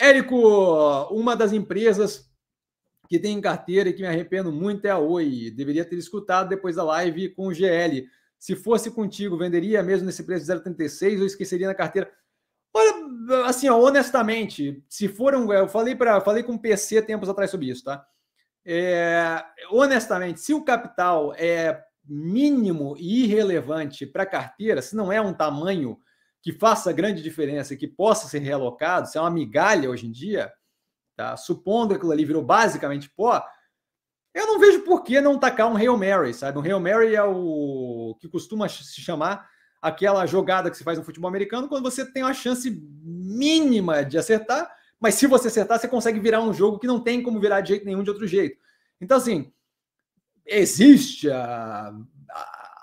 Érico, uma das empresas que tem em carteira e que me arrependo muito é a Oi. Deveria ter escutado depois da live com o GL. Se fosse contigo, venderia mesmo nesse preço de 0,36 ou esqueceria na carteira? Olha, assim, ó, honestamente, se for um, Eu falei, pra, falei com o PC tempos atrás sobre isso, tá? É, honestamente, se o capital é mínimo e irrelevante para a carteira, se não é um tamanho que faça grande diferença e que possa ser realocado, se é uma migalha hoje em dia, tá? supondo que aquilo ali virou basicamente pó, eu não vejo por que não tacar um Hail Mary, sabe? Um Hail Mary é o que costuma se chamar aquela jogada que se faz no futebol americano quando você tem uma chance mínima de acertar, mas se você acertar, você consegue virar um jogo que não tem como virar de jeito nenhum de outro jeito. Então, assim, existe a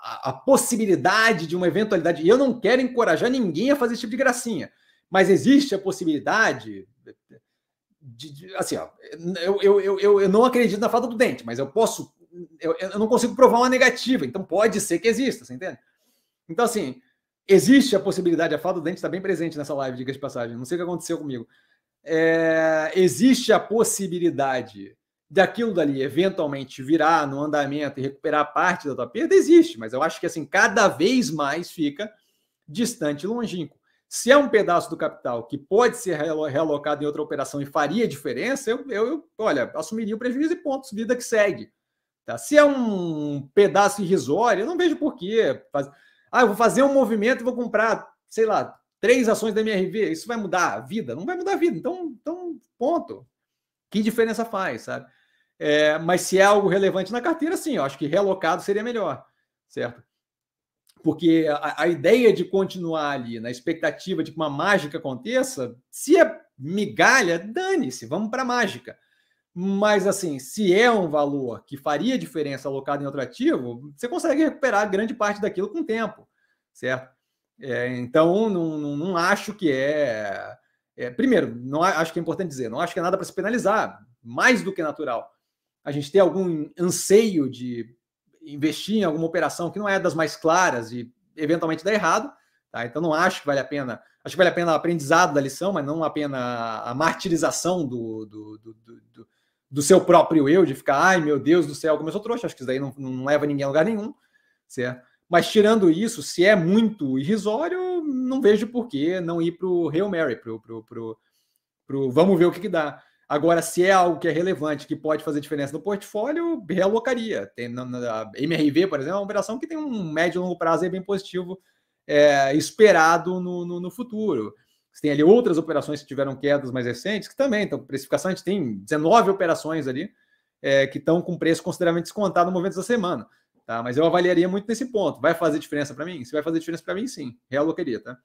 a, a possibilidade de uma eventualidade. E eu não quero encorajar ninguém a fazer esse tipo de gracinha, mas existe a possibilidade. De, de, assim, ó, eu, eu, eu, eu não acredito na falta do dente, mas eu posso. Eu, eu não consigo provar uma negativa, então pode ser que exista, você entende? Então, assim, existe a possibilidade, a falta do dente está bem presente nessa live, diga de passagem, não sei o que aconteceu comigo. É, existe a possibilidade daquilo dali eventualmente virar no andamento e recuperar parte da tua perda, existe, mas eu acho que assim, cada vez mais fica distante e longínquo. Se é um pedaço do capital que pode ser realocado em outra operação e faria diferença, eu, eu, eu olha, assumiria o prejuízo e pontos, vida que segue. Tá? Se é um pedaço irrisório, eu não vejo por faz... Ah, eu vou fazer um movimento e vou comprar, sei lá, três ações da MRV. Isso vai mudar a vida? Não vai mudar a vida. Então, então ponto. Que diferença faz, sabe? É, mas se é algo relevante na carteira, sim, eu acho que relocado seria melhor, certo? Porque a, a, ideia de continuar ali, na expectativa de que uma mágica aconteça, se é migalha, dane-se, vamos para a mágica. Mas, assim, se é um valor que faria diferença alocado em outro ativo, você consegue recuperar grande parte daquilo com o tempo, certo? É, então, não, não, não acho que é é, primeiro, não, acho que é importante dizer, não acho que é nada para se penalizar, mais do que natural. A gente tem algum anseio de investir em alguma operação que não é das mais claras e eventualmente dá errado, tá? Então não acho que vale a pena. Acho que vale a pena o aprendizado da lição, mas não a pena a martirização do, do, do, do, do seu próprio eu, de ficar, ai meu Deus do céu, como eu sou trouxa. Acho que isso daí não, não leva ninguém a lugar nenhum, certo? Mas tirando isso, se é muito irrisório, não vejo por que não ir para o Hail Mary, para o vamos ver o que, que, dá. Agora, se é algo que é relevante, que pode fazer diferença no portfólio, realocaria. Tem, na, na MRV, por exemplo, é uma operação que tem um médio e longo prazo é bem positivo, é, esperado no, no, no futuro. Você tem ali outras operações que tiveram quedas mais recentes, que também estão precificação. A gente tem 19 operações ali é, que estão com preço consideravelmente descontado no momento da semana. Tá? Mas eu avaliaria muito nesse ponto. Vai fazer diferença para mim? Se vai fazer diferença para mim, sim. Realocaria, tá?